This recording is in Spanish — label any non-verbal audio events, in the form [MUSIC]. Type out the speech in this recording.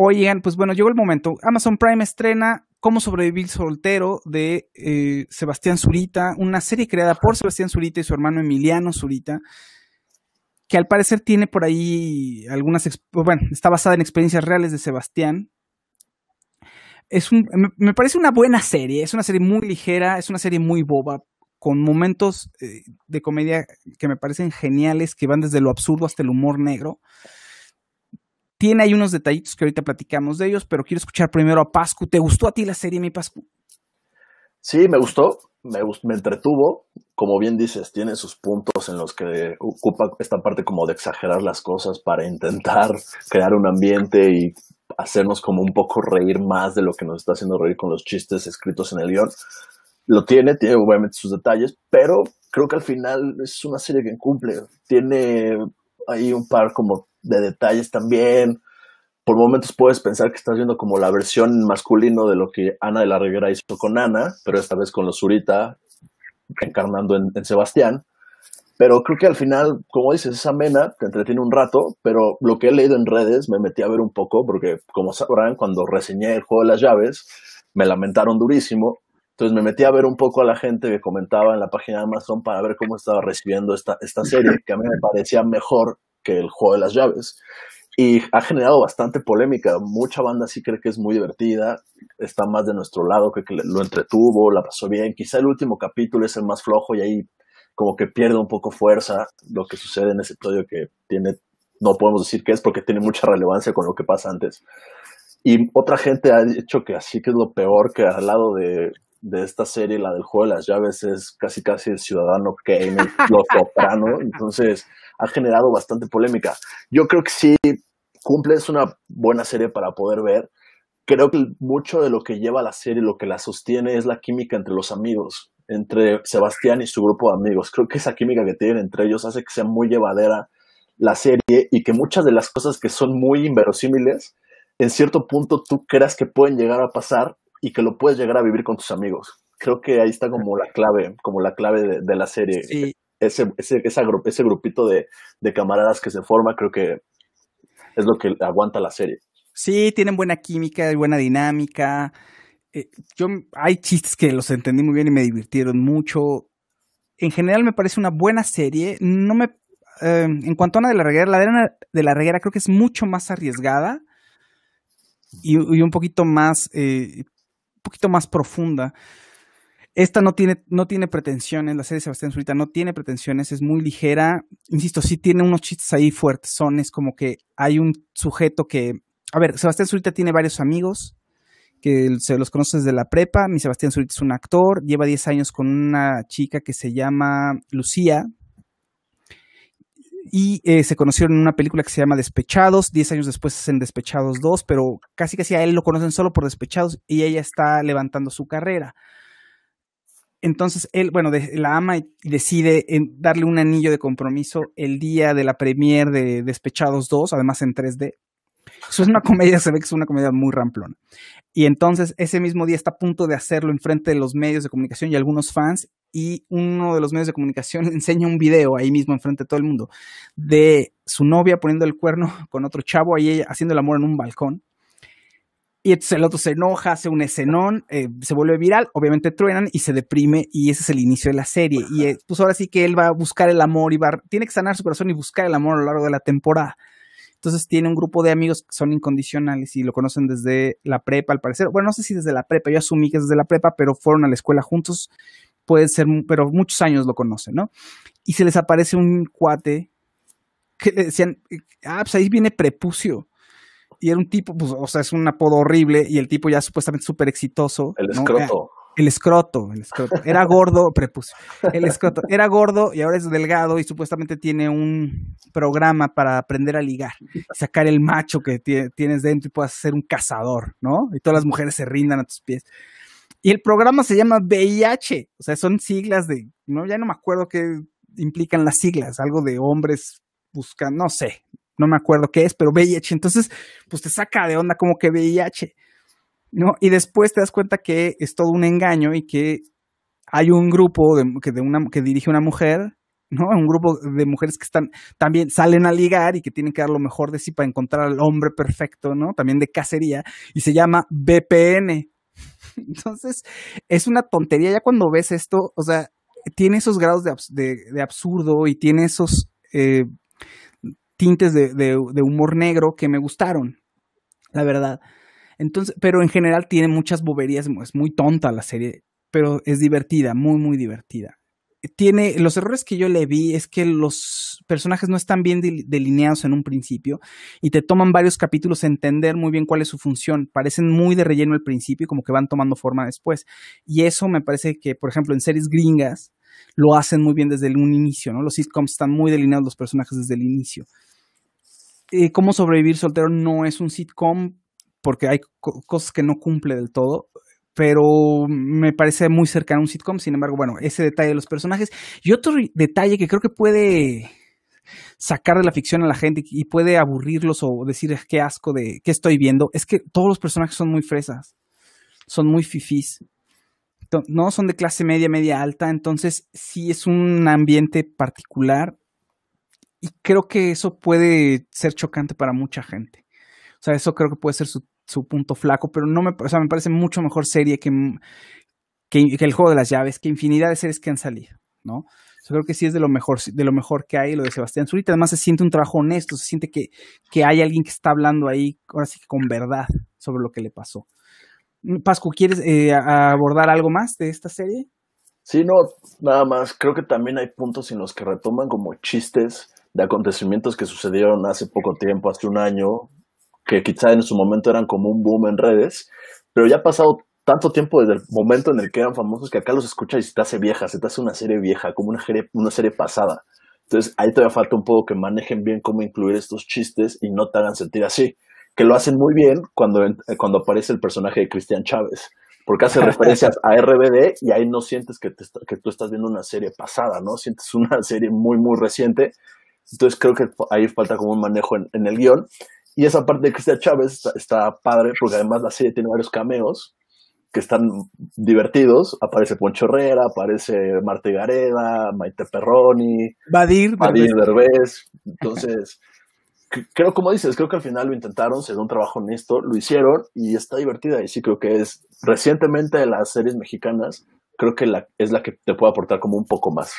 Oigan, pues bueno, llegó el momento. Amazon Prime estrena Cómo sobrevivir soltero de eh, Sebastián Zurita, una serie creada por Sebastián Zurita y su hermano Emiliano Zurita, que al parecer tiene por ahí algunas, bueno, está basada en experiencias reales de Sebastián. Es me, parece una buena serie, es una serie muy ligera, es una serie muy boba, con momentos eh, de comedia que me parecen geniales, que van desde lo absurdo hasta el humor negro. Tiene ahí unos detallitos que ahorita platicamos de ellos, pero quiero escuchar primero a Pascu. ¿Te gustó a ti la serie, mi Pascu? Sí, me gustó, me, me entretuvo. Como bien dices, tiene sus puntos en los que ocupa esta parte como de exagerar las cosas para intentar crear un ambiente y hacernos como un poco reír más de lo que nos está haciendo reír con los chistes escritos en el guión. Lo tiene, tiene obviamente sus detalles, pero creo que al final es una serie que cumple. Tiene ahí un par como de detalles también. Por momentos puedes pensar que estás viendo como la versión masculino de lo que Ana de la Reguera hizo con Ana, pero esta vez con los Zurita, encarnando en, Sebastián. Pero creo que al final, como dices, esa amena, te entretiene un rato, pero lo que he leído en redes me metí a ver un poco, porque como sabrán, cuando reseñé el juego de las llaves, me lamentaron durísimo. Entonces me metí a ver un poco a la gente que comentaba en la página de Amazon para ver cómo estaba recibiendo esta, esta serie, que a mí me parecía mejor el juego de las llaves. Y ha generado bastante polémica. Mucha banda sí cree que es muy divertida, está más de nuestro lado, que, lo entretuvo, la pasó bien. Quizá el último capítulo es el más flojo y ahí como que pierde un poco fuerza lo que sucede en ese episodio que tiene, no podemos decir que es porque tiene mucha relevancia con lo que pasa antes. Y otra gente ha dicho que así que es lo peor que al lado de, de esta serie, la del juego de las llaves, es casi casi el ciudadano Kane, [LAUGHS] los soprano. Entonces, ha generado bastante polémica. Yo creo que si cumple, es una buena serie para poder ver. Creo que mucho de lo que lleva la serie, lo que la sostiene es la química entre los amigos, entre Sebastián y su grupo de amigos. Creo que esa química que tienen entre ellos hace que sea muy llevadera la serie y que muchas de las cosas que son muy inverosímiles, en cierto punto tú creas que pueden llegar a pasar y que lo puedes llegar a vivir con tus amigos. Creo que ahí está como la clave, como la clave de, la serie. Sí, ese, ese, ese grupito de, camaradas que se forma, creo que es lo que aguanta la serie. Sí, tienen buena química, buena dinámica. Eh, yo, hay chistes que los entendí muy bien y me divirtieron mucho. En general me parece una buena serie. No me, em, en cuanto a Ana de la Reguera, la de, de la Reguera creo que es mucho más arriesgada y, un poquito más, eh, un poquito más profunda. Esta no tiene, no tiene pretensiones, la serie de Sebastián Zurita no tiene pretensiones, es muy ligera. Insisto, sí tiene unos chistes ahí fuertes, son es como que hay un sujeto que. A ver, Sebastián Zurita tiene varios amigos que se los conoce desde la prepa. Mi Sebastián Zurita es un actor, lleva 10 años con una chica que se llama Lucía. Y eh, se conocieron en una película que se llama Despechados. 10 años después en Despechados 2, pero casi casi a él lo conocen solo por Despechados y ella está levantando su carrera entonces él, bueno, la ama y decide darle un anillo de compromiso el día de la premier de Despechados 2, además en 3D. Eso es una comedia, se ve que es una comedia muy ramplona. Y entonces ese mismo día está a punto de hacerlo en frente de los medios de comunicación y algunos fans y uno de los medios de comunicación [LAUGHS] enseña un video ahí mismo frente de todo el mundo de su novia poniendo el cuerno con otro chavo ahí haciendo el amor en un balcón y entonces el otro se enoja, hace un escenón, eh, se vuelve viral, obviamente truenan y se deprime y ese es el inicio de la serie. Y eh, pues ahora sí que él va a buscar el amor y va, tiene que sanar su corazón y buscar el amor a lo largo de la temporada. Entonces tiene un grupo de amigos que son incondicionales y lo conocen desde la prepa, al parecer. Bueno, no sé si desde la prepa, yo asumí que es desde la prepa, pero fueron a la escuela juntos. Puede ser, pero muchos años lo conocen, ¿no? Y se les aparece un cuate que le decían, ah, pues ahí viene prepucio y era un tipo, pues, o sea, es un apodo horrible y el tipo ya supuestamente súper exitoso. El escroto. el escroto, el escroto. Era gordo, [LAUGHS] prepuso. El escroto. Era gordo y ahora es delgado y supuestamente tiene un programa para aprender a ligar, sacar el macho que tienes dentro y puedas ser un cazador, ¿no? Y todas las mujeres se rindan a tus pies. Y el programa se llama VIH, o sea, son siglas de, no, ya no me acuerdo qué implican las siglas, algo de hombres buscando, no sé, no me acuerdo qué es, pero VIH. Entonces, pues te saca de onda como que VIH, ¿no? Y después te das cuenta que es todo un engaño y que hay un grupo que, de una, que dirige una mujer, ¿no? Un grupo de mujeres que están, también salen a ligar y que tienen que dar lo mejor de sí para encontrar al hombre perfecto, ¿no? También de cacería y se llama BPN. [LAUGHS] Entonces, es una tontería ya cuando ves esto, o sea, tiene esos grados de, absurdo y tiene esos... Eh, tintes de, humor negro que me gustaron, la verdad. Entonces, pero en general tiene muchas boberías, es muy tonta la serie, pero es divertida, muy, muy divertida. Tiene, los errores que yo le vi es que los personajes no están bien delineados en un principio y te toman varios capítulos entender muy bien cuál es su función. Parecen muy de relleno al principio y como que van tomando forma después. Y eso me parece que, por ejemplo, en series gringas lo hacen muy bien desde un inicio, ¿no? Los sitcoms están muy delineados los personajes desde el inicio. Eh, cómo sobrevivir soltero no es un sitcom porque hay cosas que no cumple del todo, pero me parece muy cercano a un sitcom. Sin embargo, bueno, ese detalle de los personajes. Y otro detalle que creo que puede sacar de la ficción a la gente y puede aburrirlos o decir ah, qué asco de qué estoy viendo, es que todos los personajes son muy fresas, son muy fifís. No son de clase media, media alta, entonces sí es un ambiente particular y creo que eso puede ser chocante para mucha gente. O sea, eso creo que puede ser su, punto flaco, pero no me, o sea, me parece mucho mejor serie que, el juego de las llaves, que infinidad de series que han salido, ¿no? Yo creo que sí es de lo mejor, de lo mejor que hay lo de Sebastián Zurita. Además, se siente un trabajo honesto, se siente que, hay alguien que está hablando ahí, ahora sí que con verdad, sobre lo que le pasó. Pascu, ¿quieres eh, abordar algo más de esta serie? Sí, no, nada más. Creo que también hay puntos en los que retoman como chistes de acontecimientos que sucedieron hace poco tiempo, hace un año, que quizá en su momento eran como un boom en redes, pero ya ha pasado tanto tiempo desde el momento en el que eran famosos que acá los escuchas y se te hace vieja, se te hace una serie vieja, como una serie, una serie pasada. Entonces ahí todavía falta un poco que manejen bien cómo incluir estos chistes y no te hagan sentir así, que lo hacen muy bien cuando, eh, cuando aparece el personaje de Cristian Chávez porque hace [LAUGHS] referencias a RBD y ahí no sientes que, que, tú estás viendo una serie pasada, ¿no? Sientes una [LAUGHS] serie muy, muy reciente entonces creo que ahí falta como un manejo en, el guión. Y esa parte de Cristian Chávez está, padre, porque además la serie tiene varios cameos que están divertidos. Aparece Poncho Herrera, aparece Marte Gareda, Maite Perroni, Badir, Badir Derbez. Entonces, [LAUGHS] creo, como dices, creo que al final lo intentaron, se dio un trabajo esto, lo hicieron y está divertida. Y sí creo que es recientemente de las series mexicanas, creo que la, es la que te puede aportar como un poco más.